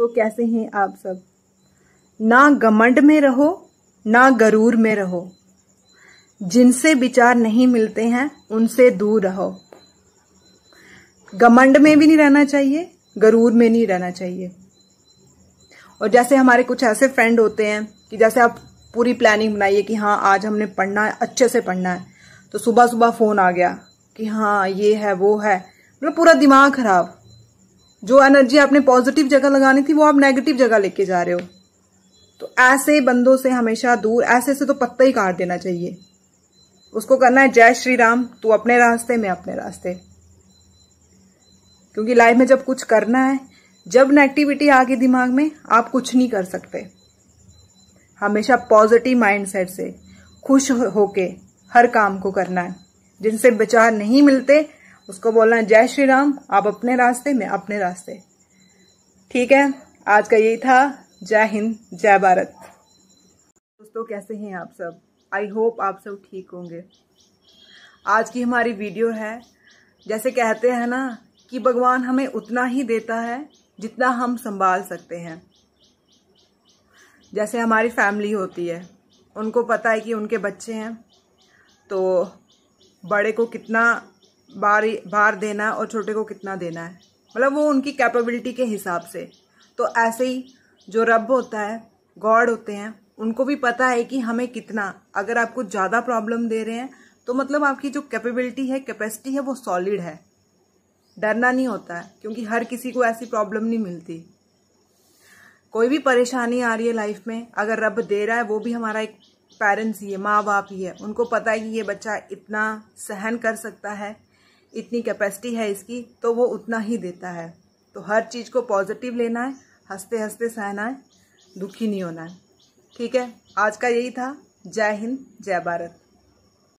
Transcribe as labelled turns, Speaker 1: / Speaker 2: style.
Speaker 1: तो कैसे हैं आप सब ना गमंड में रहो ना गरूर में रहो जिनसे विचार नहीं मिलते हैं उनसे दूर रहो गमंड में भी नहीं रहना चाहिए गरूर में नहीं रहना चाहिए और जैसे हमारे कुछ ऐसे फ्रेंड होते हैं कि जैसे आप पूरी प्लानिंग बनाइए कि हाँ आज हमने पढ़ना है अच्छे से पढ़ना है तो सुबह सुबह फोन आ गया कि हाँ ये है वो है मतलब पूरा दिमाग खराब जो एनर्जी आपने पॉजिटिव जगह लगानी थी वो आप नेगेटिव जगह लेके जा रहे हो तो ऐसे बंदों से हमेशा दूर ऐसे से तो पत्ता ही काट देना चाहिए उसको करना है जय श्री राम तू अपने रास्ते में अपने रास्ते क्योंकि लाइफ में जब कुछ करना है जब नेगेटिविटी आ गई दिमाग में आप कुछ नहीं कर सकते हमेशा पॉजिटिव माइंडसेट से खुश होके हर काम को करना है जिनसे विचार नहीं मिलते उसको बोलना है जय श्री राम आप अपने रास्ते में अपने रास्ते ठीक है आज का यही था जय हिंद जय भारत दोस्तों कैसे हैं आप सब आई होप आप सब ठीक होंगे आज की हमारी वीडियो है जैसे कहते हैं ना कि भगवान हमें उतना ही देता है जितना हम संभाल सकते हैं जैसे हमारी फैमिली होती है उनको पता है कि उनके बच्चे हैं तो बड़े को कितना बार बार देना है और छोटे को कितना देना है मतलब वो उनकी कैपेबिलिटी के हिसाब से तो ऐसे ही जो रब होता है गॉड होते हैं उनको भी पता है कि हमें कितना अगर आपको ज़्यादा प्रॉब्लम दे रहे हैं तो मतलब आपकी जो कैपेबिलिटी है कैपेसिटी है वो सॉलिड है डरना नहीं होता है क्योंकि हर किसी को ऐसी प्रॉब्लम नहीं मिलती कोई भी परेशानी आ रही है लाइफ में अगर रब दे रहा है वो भी हमारा एक पेरेंट्स ही है माँ बाप ही है उनको पता है कि ये बच्चा इतना सहन कर सकता है इतनी कैपेसिटी है इसकी तो वो उतना ही देता है तो हर चीज़ को पॉजिटिव लेना है हंसते हंसते सहना है दुखी नहीं होना है ठीक है आज का यही था जय हिंद जय भारत